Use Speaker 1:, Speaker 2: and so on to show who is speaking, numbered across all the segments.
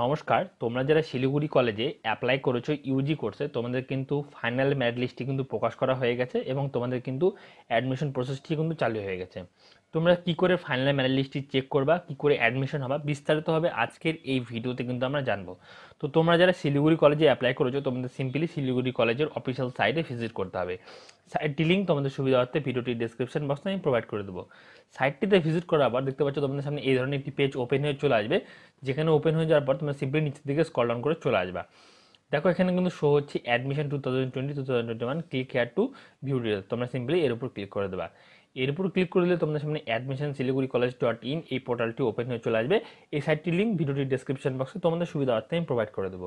Speaker 1: নমস্কার তোমরা যারা শিলিগুড়ি কলেজে অ্যাপ্লাই করেছো ইউজি কোর্সে তোমাদের কিন্তু ফাইনাল ম্যারিট লিস্টটি কিন্তু প্রকাশ করা হয়ে গেছে এবং তোমাদের কিন্তু অ্যাডমিশন প্রসেসটি কিন্তু চালু হয়ে গেছে তোমরা কি করে ফাইনাল মেরিট লিস্টটি চেক করবা কি করে অ্যাডমিশন হবা বিস্তারিতভাবে আজকের এই ভিডিওতে কিন্তু আমরা জানবো তো তোমরা যারা শিলিগুড়ি কলেজে অ্যাপ্লাই করেছো তোমাদের সিম্পলি শিলিগুড়ি কলেজের অফিসিয়াল সাইটে ভিজিট করতে হবে সাইটটি লিঙ্ক তোমাদের সুবিধার্থে ভিডিওটি ডিসক্রিপশন বক্সে আমি প্রোভাইড করে দেবো সাইটটিতে ভিজিট করার আবার দেখতে পাচ্ছ তোমাদের সামনে এই ধরনের একটি পেজ ওপেন হয়ে চলে আসবে যেখানে ওপেন হয়ে যাওয়ার পর তোমরা সিম্পলি নিচের দিকে স্কল ডাউন করে চলে আসবা দেখো এখানে কিন্তু শো হচ্ছে admission two thousand twenty two thousand twenty one click here to view details তোমরা সিম্পলি এর উপর ক্লিক করে দেবা এর উপর ক্লিক করে দিলে তোমাদের সামনে admission Siliguri college dot in এই পোর্টালটি ওপেন হয়ে চলে আসবে এই সাইটটির লিঙ্ক ভিডিওটির ডিসক্রিপশন বক্সে তোমাদের সুবিধার্থে আমি প্রোভাইড করে দেবো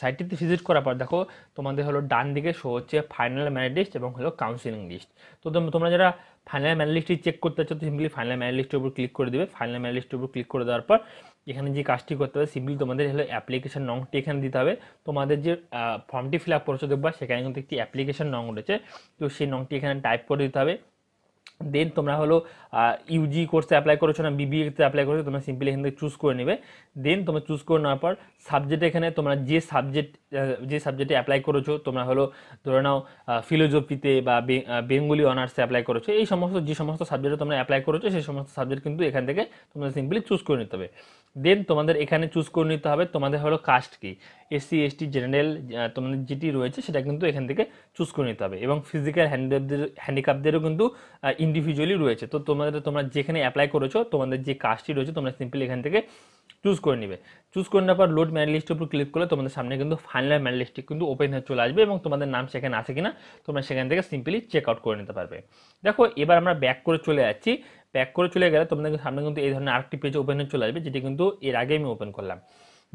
Speaker 1: সাইটটিতে ভিজিট করার পর দেখো তোমাদের হলো ডান দিকে শো হচ্ছে ফাইনাল ম্যারিট লিস্ট এবং হলো কাউন্সিলিং লিস্ট তো তোমরা যারা ফাইনাল ম্যারিট লিস্টটি চেক করতে চাচ্ছ তো সিম্পলি ফাইনাল ম্যারিট লিস্টের উপর ক্লিক করে দেবে ফাইনাল ম্যারিট লিস্টের উপর ক্লিক করে দেওয়ার পর এখানে যে কাজটি করতে হবে সিম্পলি তোমাদের হলো অ্যাপ্লিকেশন নংটি এখানে দিতে হবে তোমাদের যে ফর্মটি ফিল আপ করছো দেখবা সেখানে কিন্তু একটি অ্যাপ্লিকেশন নং রয়েছে তো সেই নংটি এখানে টাইপ করে দিতে হবে দেন তোমরা হলো ইউজি কোর্সে অ্যাপ্লাই করেছো না তে অ্যাপ্লাই করেছো তোমরা সিম্পলি এখান থেকে চুজ করে নেবে দেন তোমরা চুজ করে নেওয়ার পর সাবজেক্ট এখানে তোমরা যে সাবজেক্ট যে সাবজেক্টে অ্যাপ্লাই করেছো তোমরা হলো ধরে নাও ফিলোজফিতে বা বেঙ্গলি অনার্সে অ্যাপ্লাই করেছো এই সমস্ত যে সমস্ত সাবজেক্টে তোমরা অ্যাপ্লাই করেছো সেই সমস্ত সাবজেক্ট কিন্তু এখান থেকে তোমরা সিম্পলি চুজ করে নিতে হবে দেন তোমাদের এখানে চুজ করে নিতে হবে তোমাদের হলো কাস্ট কি এসসি এসটি জেনারেল তোমাদের যেটি রয়েছে সেটা কিন্তু এখান থেকে চুজ করে নিতে হবে এবং ফিজিক্যাল হ্যান্ডিক্যাপদের হ্যান্ডিক্যাপদেরও কিন্তু ইন্ডিভিজুয়ালি রয়েছে তো তোমাদের তোমরা যেখানে অ্যাপ্লাই করেছো তোমাদের যে কাজটি রয়েছে তোমরা সিম্পলি এখান থেকে চুজ করে নেবে চুজ করে নেওয়ার পর লোড ম্যারিট লিস্টের উপর ক্লিক করলে তোমাদের সামনে কিন্তু ফাইনাল ম্যারিট কিন্তু ওপেন হয়ে চলে আসবে এবং তোমাদের নাম সেখানে আছে কিনা তোমরা সেখান থেকে সিম্পলি চেক আউট করে নিতে পারবে দেখো এবার আমরা ব্যাক করে চলে যাচ্ছি ব্যাক করে চলে গেলে তোমাদের সামনে কিন্তু এই ধরনের আরেকটি পেজ ওপেন হয়ে চলে আসবে যেটি কিন্তু এর আগে আমি ওপেন করলাম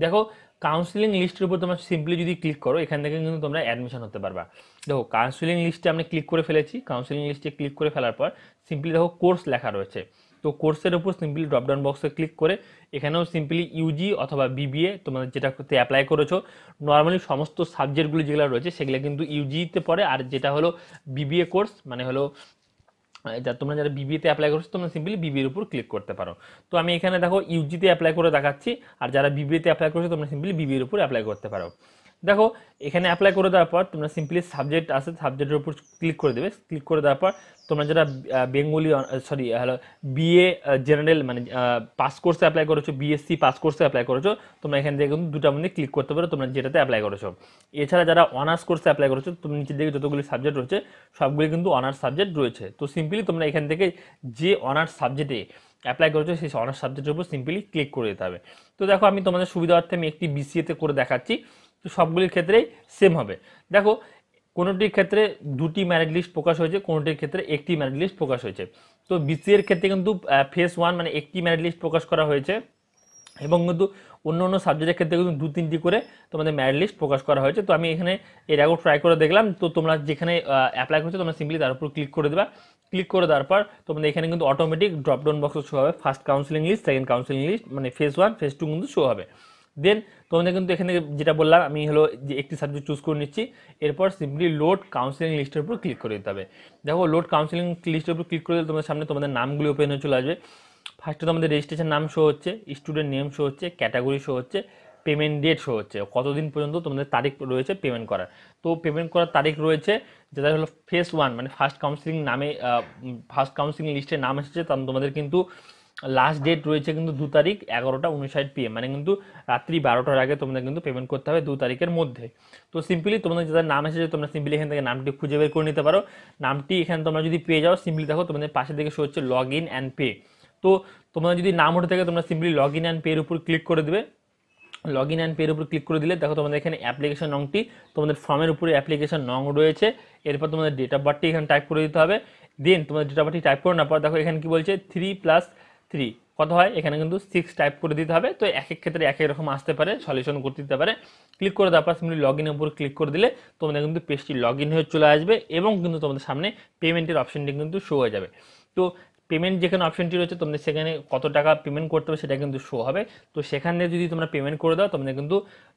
Speaker 1: দেখো কাউন্সিলিং লিস্টের উপর তোমরা সিম্পলি যদি ক্লিক করো এখান থেকে কিন্তু তোমরা অ্যাডমিশন হতে পারবা দেখো কাউন্সিলিং লিস্টে আমি ক্লিক করে ফেলেছি কাউন্সিলিং লিস্টে ক্লিক করে ফেলার পর সিম্পলি দেখো কোর্স লেখা রয়েছে তো কোর্সের উপর সিম্পলি ড্রপডাউন বক্সে ক্লিক করে এখানেও সিম্পলি ইউজি অথবা বিবিএ তোমাদের যেটা করতে অ্যাপ্লাই করেছো নর্মালি সমস্ত সাবজেক্টগুলো যেগুলো রয়েছে সেগুলো কিন্তু ইউজিতে পড়ে আর যেটা হলো বিবিএ কোর্স মানে হলো যা তোমরা যারা বিবিতে অ্যাপ্লাই করছো তোমরা সিম্পলি বিবির উপর ক্লিক করতে পারো তো আমি এখানে দেখো ইউজিতে অ্যাপ্লাই করে দেখাচ্ছি আর যারা বিবিতে অ্যাপ্লাই করছো তোমরা সিম্পলি বিবির উপর অ্যাপ্লাই করতে পারো দেখো এখানে অ্যাপ্লাই করে দেওয়ার পর তোমরা সিম্পলি সাবজেক্ট আছে সাবজেক্টের উপর ক্লিক করে দেবে ক্লিক করে দেওয়ার পর তোমরা যারা Bengali sorry hello BA general মানে পাস কোর্সে অ্যাপ্লাই করেছো বিএসসি পাস কোর্সে অ্যাপ্লাই করেছো তোমরা এখান থেকে কিন্তু দুটা মধ্যে ক্লিক করতে পারো তোমরা যেটাতে অ্যাপ্লাই করেছো এছাড়া যারা অনার্স কোর্সে অ্যাপ্লাই করেছো তুমি নিচের দিকে যতগুলি সাবজেক্ট রয়েছে সবগুলি কিন্তু অনার্স সাবজেক্ট রয়েছে তো সিম্পলি তোমরা এখান থেকে যে অনার্স সাবজেক্টে অ্যাপ্লাই করেছো সেই অনার্স সাবজেক্টের উপর সিম্পলি ক্লিক করে দিতে হবে তো দেখো আমি তোমাদের সুবিধার্থে আমি একটি বিসিএতে করে দেখাচ্ছি তো সবগুলির ক্ষেত্রেই সেম হবে দেখো কোনোটির ক্ষেত্রে দুটি ম্যারেজ লিস্ট প্রকাশ হয়েছে কোনোটির ক্ষেত্রে একটি ম্যারেজ লিস্ট প্রকাশ হয়েছে তো বিসি এর ক্ষেত্রে কিন্তু ফেস ওয়ান মানে একটি ম্যারেজ লিস্ট প্রকাশ করা হয়েছে এবং কিন্তু অন্য অন্য সাবজেক্টের ক্ষেত্রে কিন্তু দু তিনটি করে তোমাদের ম্যারিট লিস্ট প্রকাশ করা হয়েছে তো আমি এখানে এর আগেও ট্রাই করে দেখলাম তো তোমরা যেখানে অ্যাপ্লাই করছো তোমরা সিম্পলি তার উপর ক্লিক করে দেবা ক্লিক করে দেওয়ার পর তোমাদের এখানে কিন্তু অটোমেটিক ড্রপডাউন বক্স শো হবে first counselling list second counselling list মানে ফেস ওয়ান ফেস টু কিন্তু শো হবে দেন তোমাদের কিন্তু এখানে যেটা বললাম আমি হলো যে একটি সাবজেক্ট চুজ করে নিচ্ছি এরপর সিম্পলি লোড কাউন্সিলিং লিস্টের উপর ক্লিক করে দিতে হবে দেখো লোড কাউন্সিলিং লিস্টের উপর ক্লিক করে দিলে তোমাদের সামনে তোমাদের নামগুলি ওপেন হয়ে চলে আসবে ফার্স্টে তোমাদের রেজিস্ট্রেশন নাম শো হচ্ছে স্টুডেন্ট নেম শো হচ্ছে ক্যাটাগরি শো হচ্ছে পেমেন্ট ডেট শো হচ্ছে কতদিন পর্যন্ত তোমাদের তারিখ রয়েছে পেমেন্ট করার তো পেমেন্ট করার তারিখ রয়েছে যেটা হলো ফেস ওয়ান মানে ফার্স্ট কাউন্সিলিং নামে ফার্স্ট কাউন্সিলিং লিস্টে নাম এসেছে তখন তোমাদের কিন্তু লাস্ট ডেট রয়েছে কিন্তু দু তারিখ এগারোটা উনষাট পিএম মানে কিন্তু রাত্রি বারোটার আগে তোমাদের কিন্তু পেমেন্ট করতে হবে দু তারিখের মধ্যে তো সিম্পলি তোমাদের যাদের নাম এসেছে তোমরা সিম্পলি এখান থেকে নামটি খুঁজে বের করে নিতে পারো নামটি এখানে তোমরা যদি পেয়ে যাও সিম্পলি দেখো তোমাদের পাশে থেকে শো হচ্ছে লগ ইন অ্যান্ড পে তো তোমরা যদি নাম ওঠে থাকে তোমরা সিম্পলি লগ ইন অ্যান্ড পের উপর ক্লিক করে দেবে লগ ইন অ্যান্ড পের উপর ক্লিক করে দিলে দেখো তোমাদের এখানে অ্যাপ্লিকেশন নংটি তোমাদের ফর্মের উপরে অ্যাপ্লিকেশন নং রয়েছে এরপর তোমাদের ডেট অফ বার্থটি এখানে টাইপ করে দিতে হবে দেন তোমাদের ডেট অফ বার্থটি টাইপ করে না পর দেখো এখানে কি বলছে থ্রি প্লাস থ্রি কত হয় এখানে কিন্তু সিক্স টাইপ করে দিতে হবে তো এক এক ক্ষেত্রে এক এক রকম আসতে পারে সলিউশন করতে দিতে পারে ক্লিক করে দেওয়ার পর সিম্পলি লগ ইনের উপর ক্লিক করে দিলে তোমাদের কিন্তু পেজটি লগ ইন হয়ে চলে আসবে এবং কিন্তু তোমাদের সামনে পেমেন্টের অপশনটি কিন্তু শো হয়ে যাবে তো পেমেন্ট যেখানে অপশনটি রয়েছে তোমাদের সেখানে কত টাকা পেমেন্ট করতে হবে সেটা কিন্তু শো হবে তো সেখানে যদি তোমরা পেমেন্ট করে দাও তোমাদের কিন্তু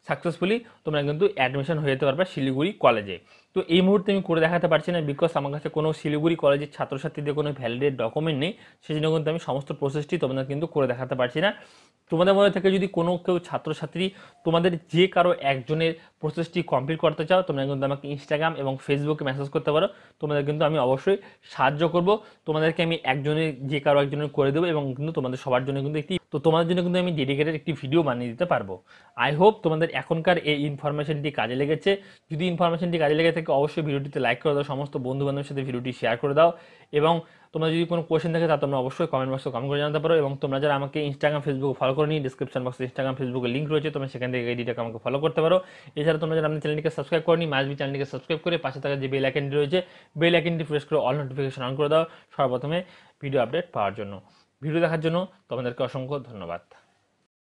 Speaker 1: সাকসেসফুলি তোমরা কিন্তু অ্যাডমিশন হয়ে যেতে পারবে শিলিগুড়ি কলেজে তো এই মুহূর্তে আমি করে দেখাতে পারছি না বিকজ আমার কাছে কোনো শিলিগুড়ি কলেজের ছাত্রছাত্রীদের কোনো ভ্যালিডেট ডকুমেন্ট নেই সেই জন্য কিন্তু আমি সমস্ত প্রসেসটি তোমাদের কিন্তু করে দেখাতে পারছি না তোমাদের মধ্যে থেকে যদি কোনো কেউ ছাত্রছাত্রী তোমাদের যে কারো একজনের প্রসেসটি কমপ্লিট করতে চাও তোমরা কিন্তু আমাকে ইনস্টাগ্রাম এবং ফেসবুকে মেসেজ করতে পারো তোমাদের কিন্তু আমি অবশ্যই সাহায্য করব তোমাদেরকে আমি একজনের যে কারো একজনের করে দেবো এবং কিন্তু তোমাদের সবার জন্য কিন্তু একটি তো তোমাদের জন্য কিন্তু আমি ডেডিকেটেড একটি ভিডিও বানিয়ে দিতে পারবো আই হোপ তোমাদের এখনকার এই ইনফরমেশনটি কাজে লেগেছে যদি ইনফরমেশনটি কাজে লেগে থাকে অবশ্যই ভিডিওটিতে লাইক করে দাও সমস্ত বন্ধু বান্ধবের সাথে ভিডিওটি শেয়ার করে দাও এবং তোমরা যদি কোনো কোয়েশ্চেন থাকে তা তোমরা অবশ্যই কমেন্ট বক্সে কমেন্ট করে জানাতে পারো এবং তোমরা যারা আমাকে ইনস্টাগ্রাম ফেসবুক ফলো করে নি ডিসক্রিপশন বক্সে ইনস্টাগ্রাম ফেসবুকে লিঙ্ক রয়েছে তোমরা সেখান থেকে এই আমাকে ফলো করতে পারো এছাড়া তোমরা যারা আমাদের চ্যানেলটিকে সাবস্ক্রাইব করনি বি চ্যানেলটিকে সাবস্ক্রাইব করে পাশে থাকা যে বেল আইকনটি রয়েছে বেল আইকনটি প্রেস করে অল নোটিফিকেশন অন করে দাও সর্বপ্রথমে ভিডিও আপডেট পাওয়ার জন্য ভিডিও দেখার জন্য তোমাদেরকে অসংখ্য ধন্যবাদ